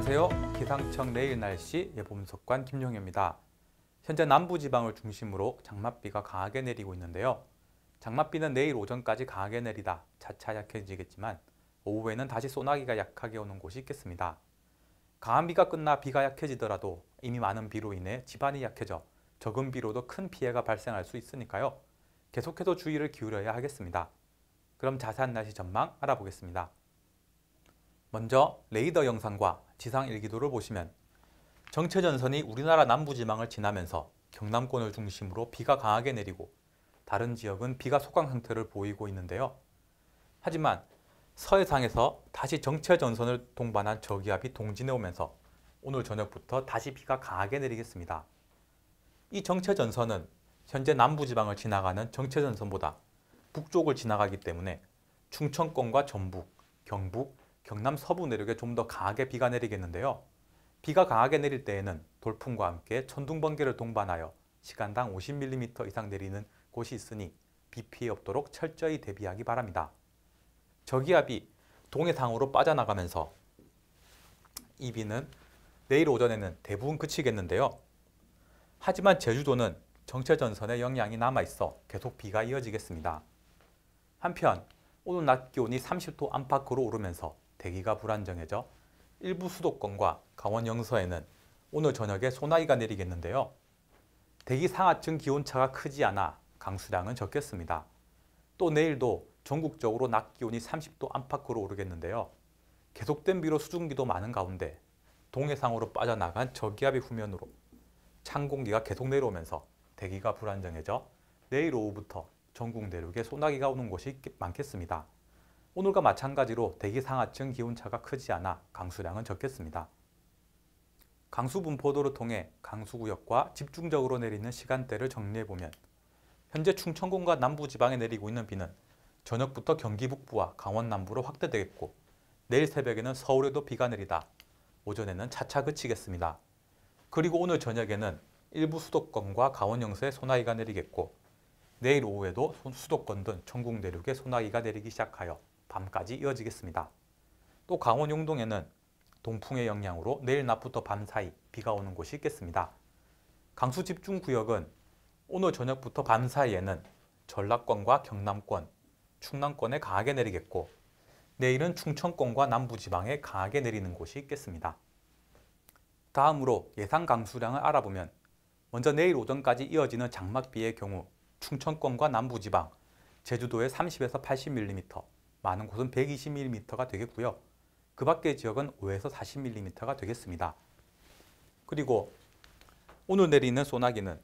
안녕하세요. 기상청 내일 날씨 예보분석관 김용혜입니다. 현재 남부지방을 중심으로 장맛비가 강하게 내리고 있는데요. 장맛비는 내일 오전까지 강하게 내리다 차차 약해지겠지만 오후에는 다시 소나기가 약하게 오는 곳이 있겠습니다. 강한 비가 끝나 비가 약해지더라도 이미 많은 비로 인해 집안이 약해져 적은 비로도 큰 피해가 발생할 수 있으니까요. 계속해서 주의를 기울여야 하겠습니다. 그럼 자세한 날씨 전망 알아보겠습니다. 먼저 레이더 영상과 지상 일기도를 보시면 정체전선이 우리나라 남부지방을 지나면서 경남권을 중심으로 비가 강하게 내리고 다른 지역은 비가 소강 상태를 보이고 있는데요. 하지만 서해상에서 다시 정체전선을 동반한 저기압이 동진해 오면서 오늘 저녁부터 다시 비가 강하게 내리겠습니다. 이 정체전선은 현재 남부지방을 지나가는 정체전선보다 북쪽을 지나가기 때문에 충청권과 전북, 경북, 경남 서부 내륙에 좀 더 강하게 비가 내리겠는데요. 비가 강하게 내릴 때에는 돌풍과 함께 천둥번개를 동반하여 시간당 50mm 이상 내리는 곳이 있으니 비 피해 없도록 철저히 대비하기 바랍니다. 저기압이 동해상으로 빠져나가면서 이 비는 내일 오전에는 대부분 그치겠는데요. 하지만 제주도는 정체전선의 영향이 남아있어 계속 비가 이어지겠습니다. 한편 오늘 낮 기온이 30도 안팎으로 오르면서 대기가 불안정해져 일부 수도권과 강원 영서에는 오늘 저녁에 소나기가 내리겠는데요. 대기 상하층 기온차가 크지 않아 강수량은 적겠습니다. 또 내일도 전국적으로 낮 기온이 30도 안팎으로 오르겠는데요. 계속된 비로 수증기도 많은 가운데 동해상으로 빠져나간 저기압의 후면으로 찬 공기가 계속 내려오면서 대기가 불안정해져 내일 오후부터 전국 내륙에 소나기가 오는 곳이 많겠습니다. 오늘과 마찬가지로 대기 상하층 기온차가 크지 않아 강수량은 적겠습니다. 강수 분포도를 통해 강수구역과 집중적으로 내리는 시간대를 정리해보면 현재 충청권과 남부지방에 내리고 있는 비는 저녁부터 경기 북부와 강원 남부로 확대되겠고 내일 새벽에는 서울에도 비가 내리다 오전에는 차차 그치겠습니다. 그리고 오늘 저녁에는 일부 수도권과 강원 영서에 소나기가 내리겠고 내일 오후에도 수도권 등 전국 내륙에 소나기가 내리기 시작하여 밤까지 이어지겠습니다. 또 강원 용동에는 동풍의 영향으로 내일 낮부터 밤 사이 비가 오는 곳이 있겠습니다. 강수 집중 구역은 오늘 저녁부터 밤 사이에는 전라권과 경남권, 충남권에 강하게 내리겠고 내일은 충청권과 남부지방에 강하게 내리는 곳이 있겠습니다. 다음으로 예상 강수량을 알아보면 먼저 내일 오전까지 이어지는 장막비의 경우 충청권과 남부지방, 제주도에 30에서 80mm, 많은 곳은 120mm가 되겠고요. 그 밖의 지역은 5에서 40mm가 되겠습니다. 그리고 오늘 내리는 소나기는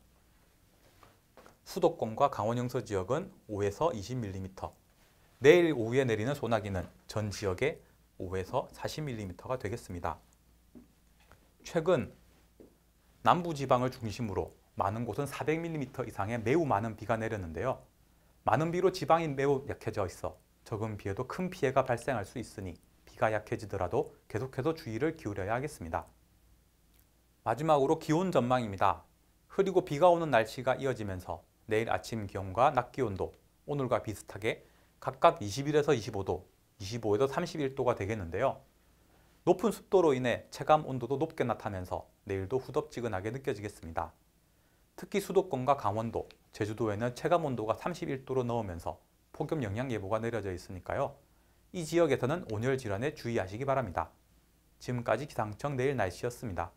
수도권과 강원 영서 지역은 5에서 20mm, 내일 오후에 내리는 소나기는 전 지역에 5에서 40mm가 되겠습니다. 최근 남부지방을 중심으로 많은 곳은 400mm 이상의 매우 많은 비가 내렸는데요. 많은 비로 지방이 매우 약해져 있어 적은 비에도 큰 피해가 발생할 수 있으니 비가 약해지더라도 계속해서 주의를 기울여야 하겠습니다. 마지막으로 기온 전망입니다. 흐리고 비가 오는 날씨가 이어지면서 내일 아침 기온과 낮 기온도 오늘과 비슷하게 각각 21에서 25도, 25에서 31도가 되겠는데요. 높은 습도로 인해 체감 온도도 높게 나타나면서 내일도 후덥지근하게 느껴지겠습니다. 특히 수도권과 강원도, 제주도에는 체감 온도가 31도로 넘으면서 폭염 영향 예보가 내려져 있으니까요. 이 지역에서는 온열 질환에 주의하시기 바랍니다. 지금까지 기상청 내일 날씨였습니다.